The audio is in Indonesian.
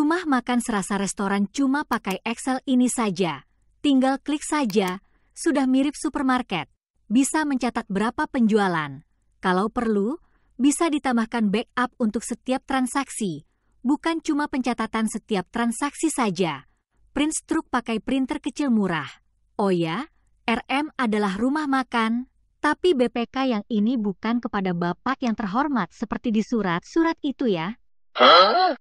Rumah makan serasa restoran cuma pakai Excel ini saja. Tinggal klik saja, sudah mirip supermarket. Bisa mencatat berapa penjualan. Kalau perlu, bisa ditambahkan backup untuk setiap transaksi. Bukan cuma pencatatan setiap transaksi saja. Print struk pakai printer kecil murah. Oh ya, RM adalah rumah makan. Tapi BPK yang ini bukan kepada Bapak yang terhormat seperti di surat-surat itu ya. Huh?